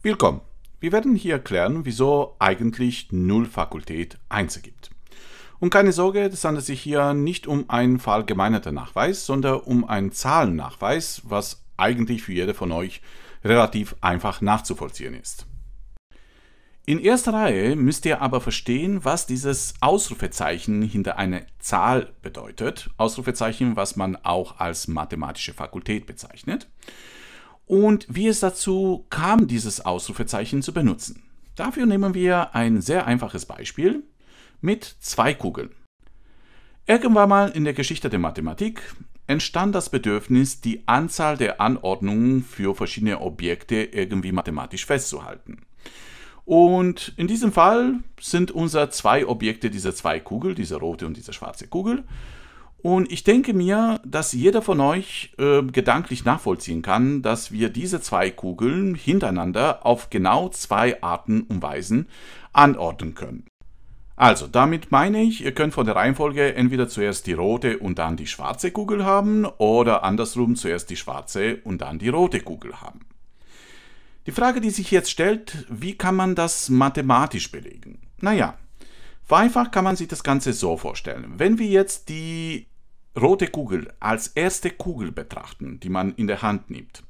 Willkommen! Wir werden hier erklären, wieso eigentlich Fakultät 1 ergibt. Und keine Sorge, es handelt sich hier nicht um einen verallgemeinerten Nachweis, sondern um einen Zahlennachweis, was eigentlich für jede von euch relativ einfach nachzuvollziehen ist. In erster Reihe müsst ihr aber verstehen, was dieses Ausrufezeichen hinter einer Zahl bedeutet. Ausrufezeichen, was man auch als mathematische Fakultät bezeichnet und wie es dazu kam, dieses Ausrufezeichen zu benutzen. Dafür nehmen wir ein sehr einfaches Beispiel mit zwei Kugeln. Irgendwann mal in der Geschichte der Mathematik entstand das Bedürfnis, die Anzahl der Anordnungen für verschiedene Objekte irgendwie mathematisch festzuhalten. Und in diesem Fall sind unser zwei Objekte, diese zwei Kugeln, diese rote und diese schwarze Kugel, und ich denke mir, dass jeder von euch äh, gedanklich nachvollziehen kann, dass wir diese zwei Kugeln hintereinander auf genau zwei Arten und Weisen anordnen können. Also, damit meine ich, ihr könnt von der Reihenfolge entweder zuerst die rote und dann die schwarze Kugel haben oder andersrum zuerst die schwarze und dann die rote Kugel haben. Die Frage, die sich jetzt stellt, wie kann man das mathematisch belegen? Naja, Vereinfacht kann man sich das Ganze so vorstellen. Wenn wir jetzt die rote Kugel als erste Kugel betrachten, die man in der Hand nimmt,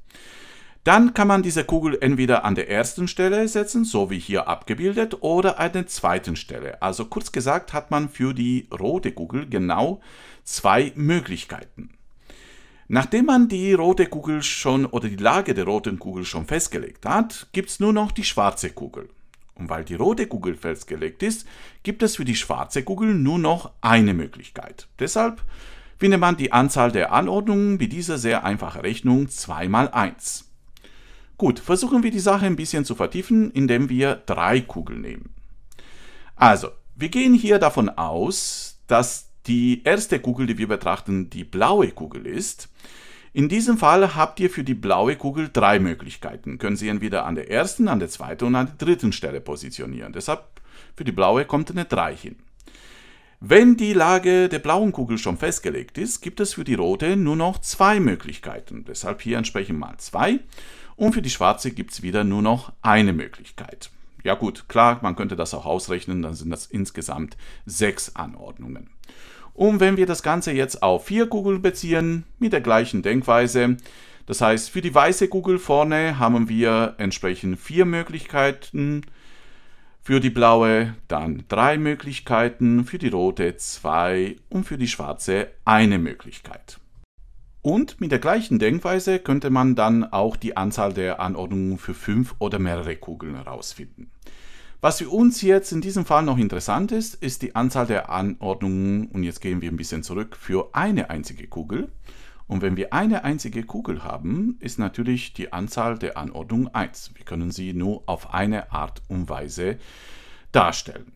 dann kann man diese Kugel entweder an der ersten Stelle setzen, so wie hier abgebildet, oder an der zweiten Stelle. Also kurz gesagt hat man für die rote Kugel genau zwei Möglichkeiten. Nachdem man die rote Kugel schon oder die Lage der roten Kugel schon festgelegt hat, gibt es nur noch die schwarze Kugel. Und weil die rote Kugel festgelegt ist, gibt es für die schwarze Kugel nur noch eine Möglichkeit. Deshalb findet man die Anzahl der Anordnungen mit dieser sehr einfachen Rechnung 2 mal 1. Gut, versuchen wir die Sache ein bisschen zu vertiefen, indem wir drei Kugeln nehmen. Also, wir gehen hier davon aus, dass die erste Kugel, die wir betrachten, die blaue Kugel ist. In diesem Fall habt ihr für die blaue Kugel drei Möglichkeiten. Können Sie entweder an der ersten, an der zweiten und an der dritten Stelle positionieren. Deshalb für die blaue kommt eine 3 hin. Wenn die Lage der blauen Kugel schon festgelegt ist, gibt es für die rote nur noch zwei Möglichkeiten. Deshalb hier entsprechend mal 2. Und für die schwarze gibt es wieder nur noch eine Möglichkeit. Ja gut, klar, man könnte das auch ausrechnen, dann sind das insgesamt sechs Anordnungen. Und wenn wir das Ganze jetzt auf vier Kugeln beziehen, mit der gleichen Denkweise, das heißt, für die weiße Kugel vorne haben wir entsprechend vier Möglichkeiten, für die blaue dann drei Möglichkeiten, für die rote zwei und für die schwarze eine Möglichkeit. Und mit der gleichen Denkweise könnte man dann auch die Anzahl der Anordnungen für fünf oder mehrere Kugeln herausfinden. Was für uns jetzt in diesem Fall noch interessant ist, ist die Anzahl der Anordnungen, und jetzt gehen wir ein bisschen zurück, für eine einzige Kugel. Und wenn wir eine einzige Kugel haben, ist natürlich die Anzahl der Anordnungen 1. Wir können sie nur auf eine Art und Weise darstellen.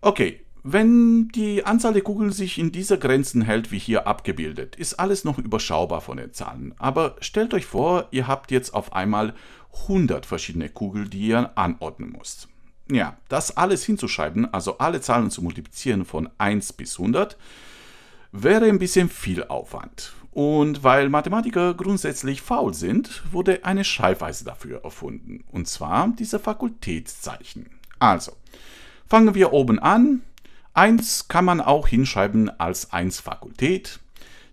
Okay, wenn die Anzahl der Kugeln sich in dieser Grenzen hält, wie hier abgebildet, ist alles noch überschaubar von den Zahlen. Aber stellt euch vor, ihr habt jetzt auf einmal 100 verschiedene Kugeln, die ihr anordnen müsst ja, das alles hinzuschreiben, also alle Zahlen zu multiplizieren von 1 bis 100, wäre ein bisschen viel Aufwand. Und weil Mathematiker grundsätzlich faul sind, wurde eine Schreibweise dafür erfunden, und zwar diese Fakultätszeichen. Also, fangen wir oben an. 1 kann man auch hinschreiben als 1 Fakultät.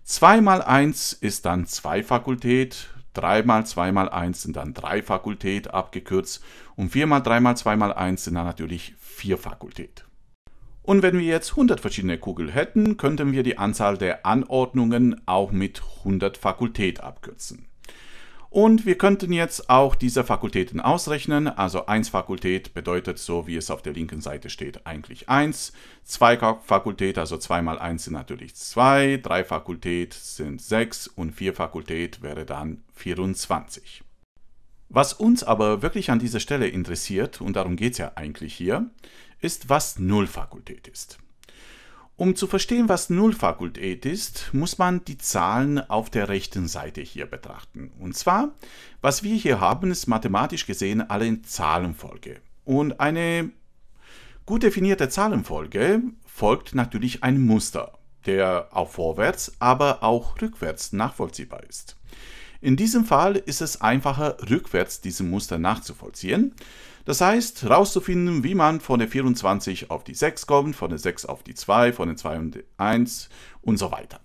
2 mal 1 ist dann 2 Fakultät. 3 mal 2 mal 1 sind dann 3 Fakultät abgekürzt und 4 mal 3 mal 2 mal 1 sind dann natürlich 4 Fakultät. Und wenn wir jetzt 100 verschiedene Kugeln hätten, könnten wir die Anzahl der Anordnungen auch mit 100 Fakultät abkürzen. Und wir könnten jetzt auch diese Fakultäten ausrechnen. Also 1 Fakultät bedeutet so, wie es auf der linken Seite steht, eigentlich 1. 2 Fakultät, also 2 mal 1 sind natürlich 2. 3 Fakultät sind 6 und 4 Fakultät wäre dann 24. Was uns aber wirklich an dieser Stelle interessiert, und darum geht es ja eigentlich hier, ist, was 0 Fakultät ist. Um zu verstehen, was Nullfakultät ist, muss man die Zahlen auf der rechten Seite hier betrachten. Und zwar, was wir hier haben, ist mathematisch gesehen alle in Zahlenfolge. Und eine gut definierte Zahlenfolge folgt natürlich einem Muster, der auch vorwärts, aber auch rückwärts nachvollziehbar ist. In diesem Fall ist es einfacher, rückwärts diesem Muster nachzuvollziehen. Das heißt, herauszufinden, wie man von der 24 auf die 6 kommt, von der 6 auf die 2, von der 2 und die 1 und so weiter.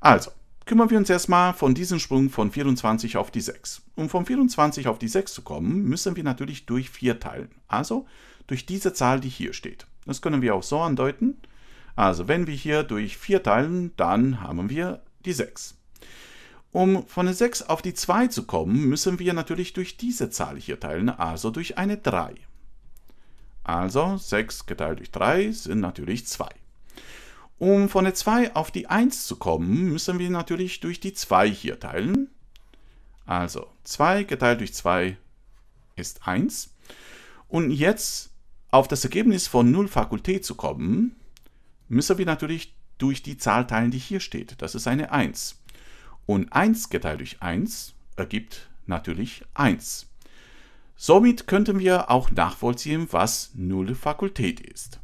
Also, kümmern wir uns erstmal von diesem Sprung von 24 auf die 6. Um von 24 auf die 6 zu kommen, müssen wir natürlich durch 4 teilen. Also durch diese Zahl, die hier steht. Das können wir auch so andeuten. Also wenn wir hier durch 4 teilen, dann haben wir die 6. Um von der 6 auf die 2 zu kommen, müssen wir natürlich durch diese Zahl hier teilen, also durch eine 3. Also 6 geteilt durch 3 sind natürlich 2. Um von der 2 auf die 1 zu kommen, müssen wir natürlich durch die 2 hier teilen. Also 2 geteilt durch 2 ist 1. Und jetzt auf das Ergebnis von 0 Fakultät zu kommen, müssen wir natürlich durch die Zahl teilen, die hier steht. Das ist eine 1. Und 1 geteilt durch 1 ergibt natürlich 1. Somit könnten wir auch nachvollziehen, was Nullfakultät ist.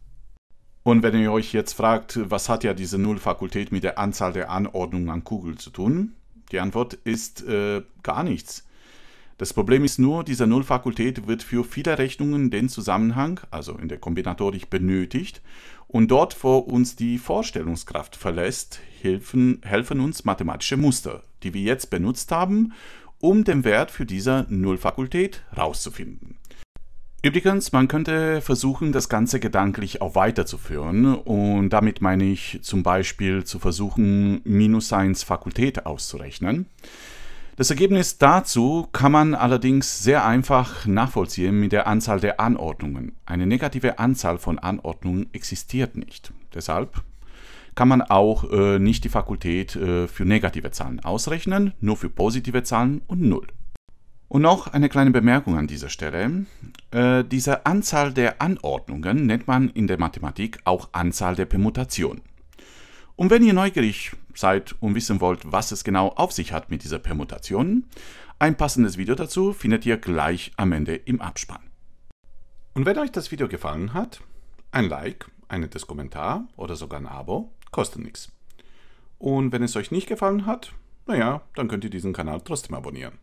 Und wenn ihr euch jetzt fragt, was hat ja diese Nullfakultät mit der Anzahl der Anordnungen an Kugeln zu tun? Die Antwort ist äh, gar nichts. Das Problem ist nur, diese Nullfakultät wird für viele Rechnungen den Zusammenhang, also in der Kombinatorik, benötigt und dort, wo uns die Vorstellungskraft verlässt, helfen, helfen uns mathematische Muster, die wir jetzt benutzt haben, um den Wert für diese Nullfakultät rauszufinden. Übrigens, man könnte versuchen, das Ganze gedanklich auch weiterzuführen und damit meine ich zum Beispiel zu versuchen, minus 1 Fakultät auszurechnen. Das Ergebnis dazu kann man allerdings sehr einfach nachvollziehen mit der Anzahl der Anordnungen. Eine negative Anzahl von Anordnungen existiert nicht. Deshalb kann man auch äh, nicht die Fakultät äh, für negative Zahlen ausrechnen, nur für positive Zahlen und Null. Und noch eine kleine Bemerkung an dieser Stelle. Äh, diese Anzahl der Anordnungen nennt man in der Mathematik auch Anzahl der Permutationen. Und wenn ihr neugierig seid und wissen wollt, was es genau auf sich hat mit dieser Permutation, ein passendes Video dazu findet ihr gleich am Ende im Abspann. Und wenn euch das Video gefallen hat, ein Like, ein nettes Kommentar oder sogar ein Abo kostet nichts. Und wenn es euch nicht gefallen hat, naja, dann könnt ihr diesen Kanal trotzdem abonnieren.